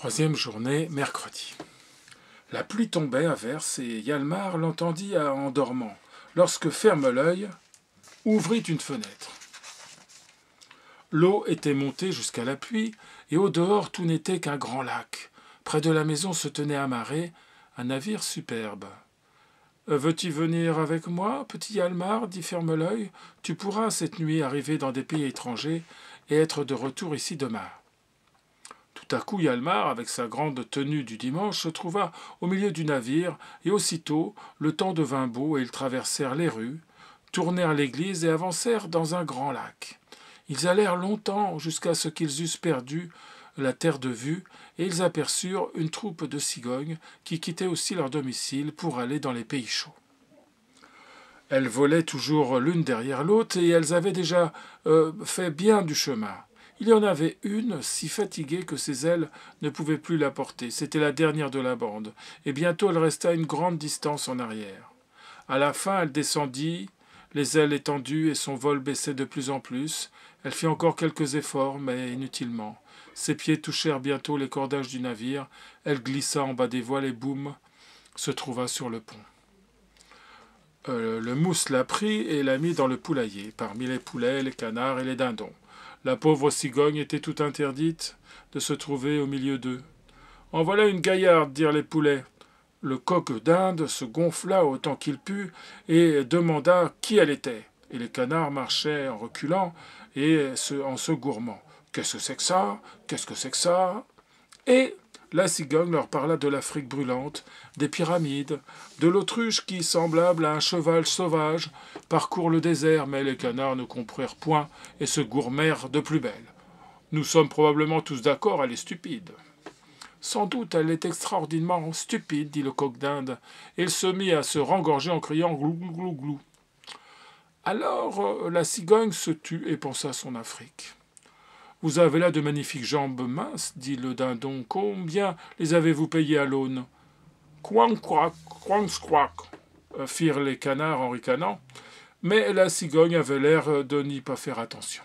Troisième journée, mercredi. La pluie tombait à verse et Yalmar l'entendit en dormant, lorsque ferme l'œil, ouvrit une fenêtre. L'eau était montée jusqu'à la pluie, et au dehors tout n'était qu'un grand lac. Près de la maison se tenait amarré un navire superbe. Euh, veux-tu venir avec moi, petit Yalmar dit ferme l'œil. Tu pourras cette nuit arriver dans des pays étrangers et être de retour ici demain. Tout à coup, Yalmar, avec sa grande tenue du dimanche, se trouva au milieu du navire, et aussitôt le temps devint beau et ils traversèrent les rues, tournèrent l'église et avancèrent dans un grand lac. Ils allèrent longtemps jusqu'à ce qu'ils eussent perdu la terre de vue, et ils aperçurent une troupe de cigognes qui quittaient aussi leur domicile pour aller dans les pays chauds. Elles volaient toujours l'une derrière l'autre, et elles avaient déjà euh, fait bien du chemin. Il y en avait une, si fatiguée que ses ailes ne pouvaient plus la porter. C'était la dernière de la bande, et bientôt elle resta une grande distance en arrière. À la fin, elle descendit, les ailes étendues et son vol baissait de plus en plus. Elle fit encore quelques efforts, mais inutilement. Ses pieds touchèrent bientôt les cordages du navire. Elle glissa en bas des voiles et boum, se trouva sur le pont. Euh, le mousse la prit et la mit dans le poulailler, parmi les poulets, les canards et les dindons. La pauvre cigogne était tout interdite de se trouver au milieu d'eux. En voilà une gaillarde, dirent les poulets. Le coq d'Inde se gonfla autant qu'il put et demanda qui elle était. Et les canards marchaient en reculant et en se gourmant. Qu'est-ce que c'est que ça Qu'est-ce que c'est que ça Et la cigogne leur parla de l'Afrique brûlante, des pyramides, de l'autruche qui, semblable à un cheval sauvage, parcourt le désert, mais les canards ne comprirent point et se gourmèrent de plus belle. Nous sommes probablement tous d'accord, elle est stupide. Sans doute elle est extraordinairement stupide, dit le coq d'Inde. Il se mit à se rengorger en criant glou glou glou glou. Alors euh, la cigogne se tut et pensa à son Afrique. Vous avez là de magnifiques jambes minces, dit le dindon. Combien les avez-vous payées à l'aune Quang quack, quang squack, firent les canards en ricanant. Mais la cigogne avait l'air de n'y pas faire attention.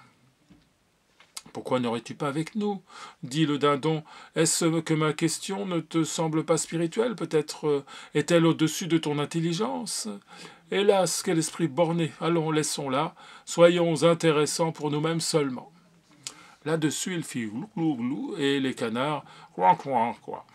Pourquoi n'aurais-tu pas avec nous dit le dindon. Est-ce que ma question ne te semble pas spirituelle Peut-être est-elle au-dessus de ton intelligence Hélas, quel esprit borné Allons, laissons-la, soyons intéressants pour nous-mêmes seulement. Là-dessus, il fit glou glou et les canards croin croin quoi.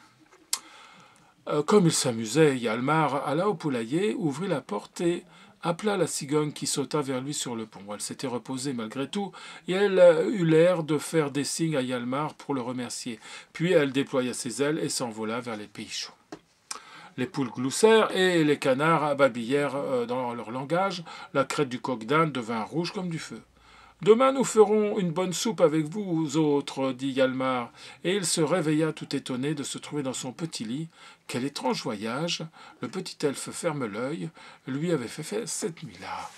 Euh, comme il s'amusait, Yalmar alla au poulailler, ouvrit la porte et appela la cigogne qui sauta vers lui sur le pont. Elle s'était reposée malgré tout, et elle euh, eut l'air de faire des signes à Yalmar pour le remercier. Puis elle déploya ses ailes et s'envola vers les pays chauds. Les poules gloussèrent et les canards babillèrent euh, dans leur langage. La crête du coq d'Inde devint rouge comme du feu. Demain nous ferons une bonne soupe avec vous autres, dit Galmar, et il se réveilla tout étonné de se trouver dans son petit lit. Quel étrange voyage le petit elfe ferme l'œil lui avait fait cette nuit-là.